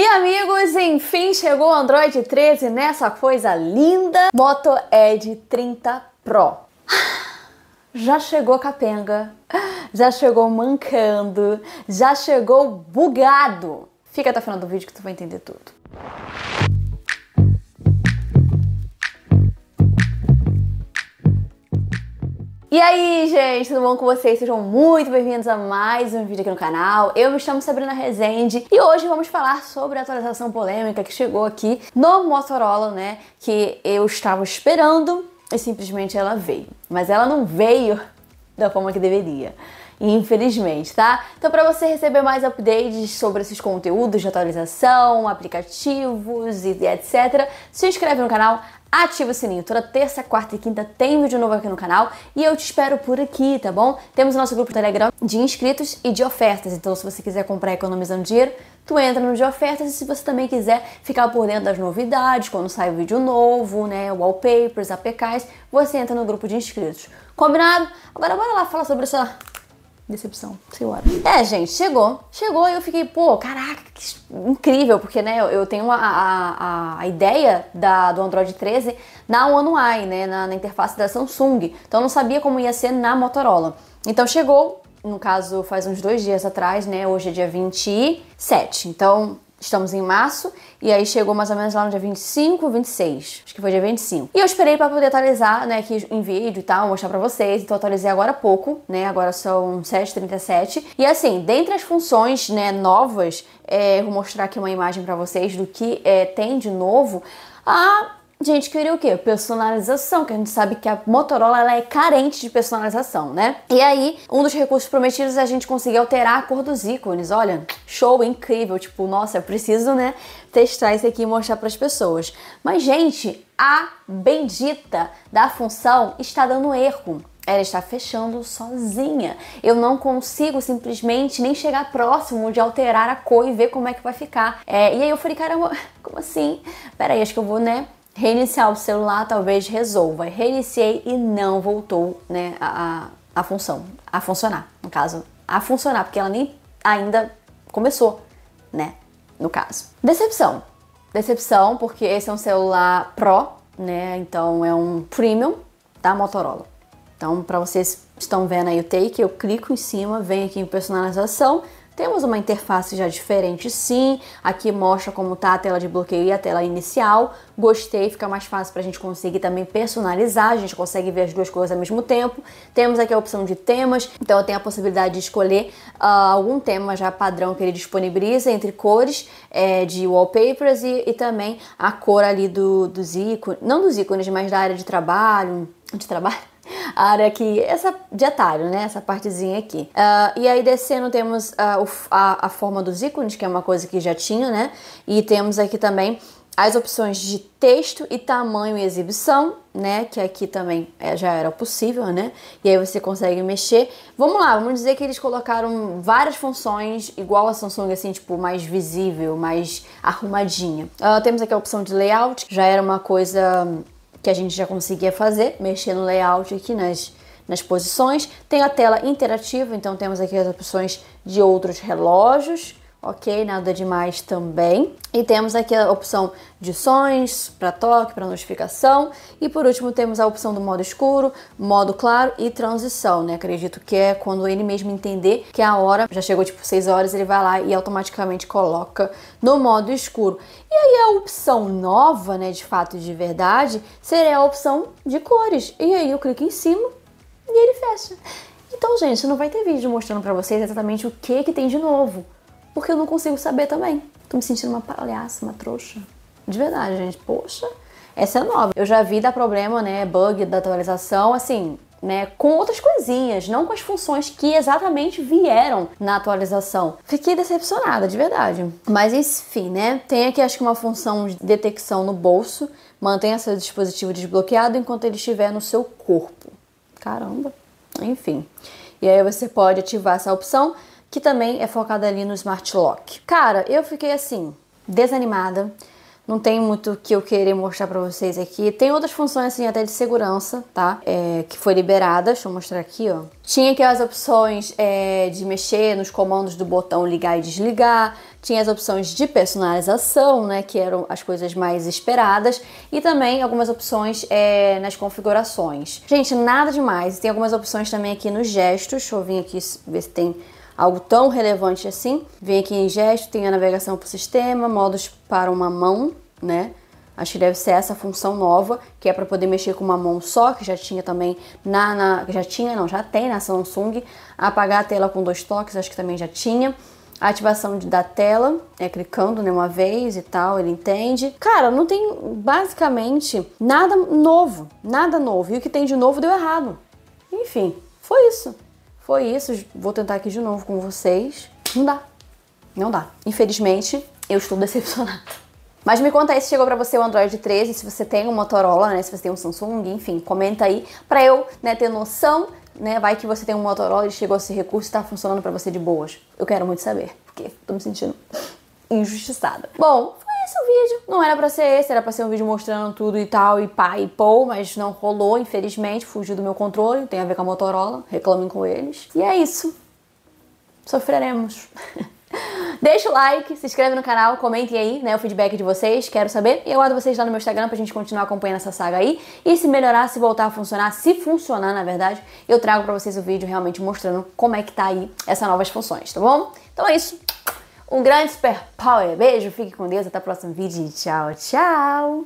E amigos, enfim chegou o Android 13 nessa coisa linda Moto Edge é 30 Pro. Já chegou capenga, já chegou mancando, já chegou bugado. Fica até o final do vídeo que tu vai entender tudo. E aí, gente, tudo bom com vocês? Sejam muito bem-vindos a mais um vídeo aqui no canal. Eu me chamo Sabrina Rezende e hoje vamos falar sobre a atualização polêmica que chegou aqui no Motorola, né? Que eu estava esperando e simplesmente ela veio. Mas ela não veio da forma que deveria infelizmente, tá? Então, para você receber mais updates sobre esses conteúdos de atualização, aplicativos e etc, se inscreve no canal, ativa o sininho. Toda terça, quarta e quinta tem vídeo novo aqui no canal e eu te espero por aqui, tá bom? Temos o nosso grupo Telegram de inscritos e de ofertas, então se você quiser comprar economizando dinheiro, tu entra no de ofertas e se você também quiser ficar por dentro das novidades, quando sai vídeo novo, né, wallpapers, APKs, você entra no grupo de inscritos. Combinado? Agora bora lá falar sobre essa decepção, lá. É, gente, chegou. Chegou e eu fiquei, pô, caraca, que incrível, porque, né, eu, eu tenho a, a, a ideia da, do Android 13 na One UI, né, na, na interface da Samsung. Então eu não sabia como ia ser na Motorola. Então chegou, no caso, faz uns dois dias atrás, né, hoje é dia 27. Então Estamos em março e aí chegou mais ou menos lá no dia 25, 26. Acho que foi dia 25. E eu esperei para poder atualizar, né, aqui em vídeo e tal, mostrar para vocês. Então atualizei agora há pouco, né? Agora são 7h37. E assim, dentre as funções, né, novas, é, vou mostrar aqui uma imagem para vocês do que é, tem de novo. A ah, a gente queria o quê? Personalização, que a gente sabe que a Motorola ela é carente de personalização, né? E aí, um dos recursos prometidos é a gente conseguir alterar a cor dos ícones. Olha, show incrível, tipo, nossa, eu preciso, né, testar isso aqui e mostrar para as pessoas. Mas gente, a bendita da função está dando erro ela está fechando sozinha. Eu não consigo simplesmente nem chegar próximo de alterar a cor e ver como é que vai ficar. É, e aí eu falei, cara, como assim? Peraí, acho que eu vou, né? Reiniciar o celular talvez resolva. Reiniciei e não voltou né, a, a função, a funcionar, no caso, a funcionar, porque ela nem ainda começou, né, no caso. Decepção. Decepção, porque esse é um celular Pro, né, então é um premium da Motorola. Então, para vocês estão vendo aí o take, eu clico em cima, vem aqui em personalização, temos uma interface já diferente sim, aqui mostra como está a tela de bloqueio e a tela inicial. Gostei, fica mais fácil para a gente conseguir também personalizar, a gente consegue ver as duas coisas ao mesmo tempo. Temos aqui a opção de temas, então eu tenho a possibilidade de escolher uh, algum tema já padrão que ele disponibiliza entre cores é, de wallpapers e, e, também a cor ali do, dos ícones, não dos ícones, mas da área de trabalho, de trabalho a área aqui, essa de atalho, né? Essa partezinha aqui. Uh, e aí descendo temos a ah, a, a forma dos ícones, que é uma coisa que já tinha, né? E temos aqui também as opções de texto e tamanho e exibição, né? Que aqui também é, já era possível, né? E aí você consegue mexer. Vamos lá, vamos dizer que eles colocaram várias funções, igual a Samsung, assim, tipo, mais visível, mais arrumadinha. Uh, temos aqui a opção de layout, que já era uma coisa que a gente já conseguia fazer, mexer no layout aqui nas, nas posições. Tem a tela interativa, então temos aqui as opções de outros relógios ok? Nada demais também. E temos aqui a opção de sons, para toque, para notificação. E por último temos a opção do modo escuro, modo claro e transição, né? Acredito que é quando ele mesmo entender que a hora já chegou tipo 6 horas, ele vai lá e automaticamente coloca no modo escuro. E aí a opção nova, né, de fato e de verdade, seria a opção de cores. E aí eu clico em cima e ele fecha. Então, gente, não vai ter vídeo mostrando para vocês exatamente o que que tem de novo porque eu não consigo saber também. Tô me sentindo uma palhaça, uma trouxa. De verdade, gente. Poxa, essa é nova. Eu já vi dar problema, né? Bug da atualização, assim, né, com outras coisinhas, não com as funções que exatamente vieram na atualização. Fiquei decepcionada, de verdade. Mas enfim, né? Tem aqui acho que uma função de detecção no bolso. Mantenha seu dispositivo desbloqueado enquanto ele estiver no seu corpo. Caramba. Enfim. E aí você pode ativar essa opção que também é focada ali no smart lock. Cara, eu fiquei assim, desanimada. Não tem muito que eu querer mostrar pra vocês aqui. Tem outras funções, assim, até de segurança, tá? É, que foi liberada. Deixa eu mostrar aqui, ó. Tinha aqui as opções é, de mexer nos comandos do botão ligar e desligar. Tinha as opções de personalização, né? Que eram as coisas mais esperadas. E também algumas opções é, nas configurações. Gente, nada demais. Tem algumas opções também aqui nos gestos. Deixa eu vir aqui ver se tem algo tão relevante assim. Vem aqui em gesto, tem a navegação para o sistema, modos para uma mão, né? Acho que deve ser essa função nova, que é para poder mexer com uma mão só, que já tinha também na, na, Já tinha, não, já tem na Samsung. Apagar a tela com dois toques, acho que também já tinha. ativação de, da tela, é clicando né, uma vez e tal, ele entende. Cara, não tem basicamente nada novo, nada novo. E o que tem de novo deu errado. Enfim, foi isso. Foi isso, vou tentar aqui de novo com vocês. Não dá, não dá. Infelizmente, eu estou decepcionada. Mas me conta aí se chegou para você o Android 13, se você tem um Motorola, né, se você tem um Samsung, enfim, comenta aí para eu, né, ter noção, né, vai que você tem um Motorola e chegou esse recurso e tá funcionando para você de boas. Eu quero muito saber, porque tô me sentindo injustiçada. Bom, esse é o vídeo. Não era para ser esse, era para ser um vídeo mostrando tudo e tal, e pá, e pô, mas não rolou, infelizmente, fugiu do meu controle, tem a ver com a Motorola, reclamem com eles. E é isso. Sofreremos. Deixa o like, se inscreve no canal, comentem aí né, o feedback de vocês, quero saber. E eu aguardo vocês lá no meu Instagram pra gente continuar acompanhando essa saga aí. E se melhorar, se voltar a funcionar, se funcionar na verdade, eu trago pra vocês o vídeo realmente mostrando como é que tá aí essas novas funções, tá bom? Então é isso. Um grande super power. Beijo, fique com Deus. Até o próximo vídeo. Tchau, tchau.